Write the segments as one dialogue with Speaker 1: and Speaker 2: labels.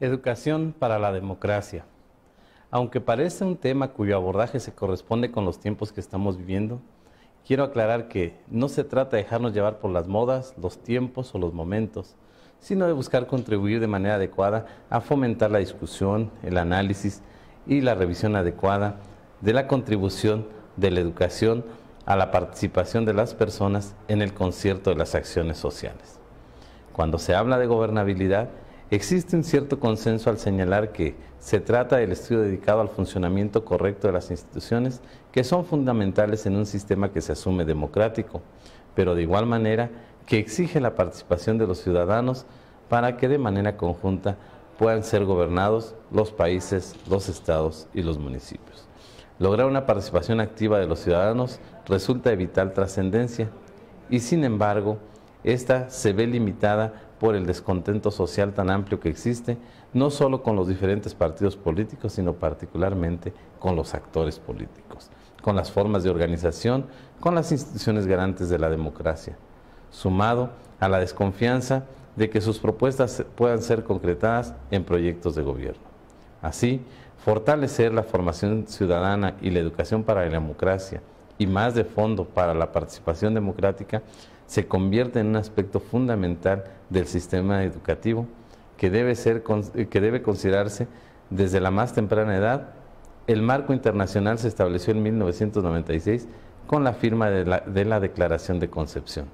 Speaker 1: Educación para la democracia. Aunque parece un tema cuyo abordaje se corresponde con los tiempos que estamos viviendo, quiero aclarar que no se trata de dejarnos llevar por las modas, los tiempos o los momentos, sino de buscar contribuir de manera adecuada a fomentar la discusión, el análisis y la revisión adecuada de la contribución de la educación a la participación de las personas en el concierto de las acciones sociales. Cuando se habla de gobernabilidad, Existe un cierto consenso al señalar que se trata del estudio dedicado al funcionamiento correcto de las instituciones que son fundamentales en un sistema que se asume democrático, pero de igual manera que exige la participación de los ciudadanos para que de manera conjunta puedan ser gobernados los países, los estados y los municipios. Lograr una participación activa de los ciudadanos resulta de vital trascendencia y sin embargo esta se ve limitada por el descontento social tan amplio que existe, no solo con los diferentes partidos políticos, sino particularmente con los actores políticos, con las formas de organización, con las instituciones garantes de la democracia, sumado a la desconfianza de que sus propuestas puedan ser concretadas en proyectos de gobierno. Así, fortalecer la formación ciudadana y la educación para la democracia, y más de fondo para la participación democrática se convierte en un aspecto fundamental del sistema educativo que debe, que debe considerarse desde la más temprana edad. El marco internacional se estableció en 1996 con la firma de la, de la Declaración de Concepción.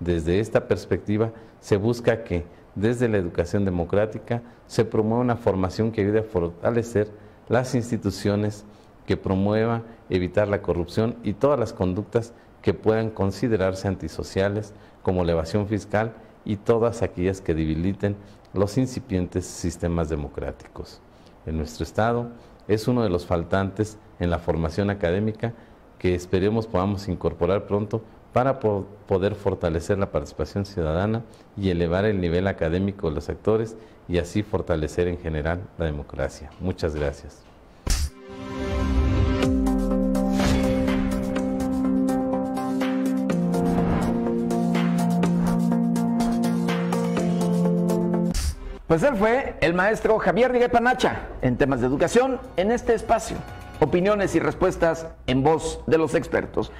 Speaker 1: Desde esta perspectiva se busca que desde la educación democrática se promueva una formación que ayude a fortalecer las instituciones que promueva evitar la corrupción y todas las conductas que puedan considerarse antisociales, como la evasión fiscal y todas aquellas que debiliten los incipientes sistemas democráticos. En nuestro Estado es uno de los faltantes en la formación académica que esperemos podamos incorporar pronto para poder fortalecer la participación ciudadana y elevar el nivel académico de los actores y así fortalecer en general la democracia. Muchas gracias. Pues él fue el maestro Javier rigue Panacha en temas de educación en este espacio. Opiniones y respuestas en voz de los expertos.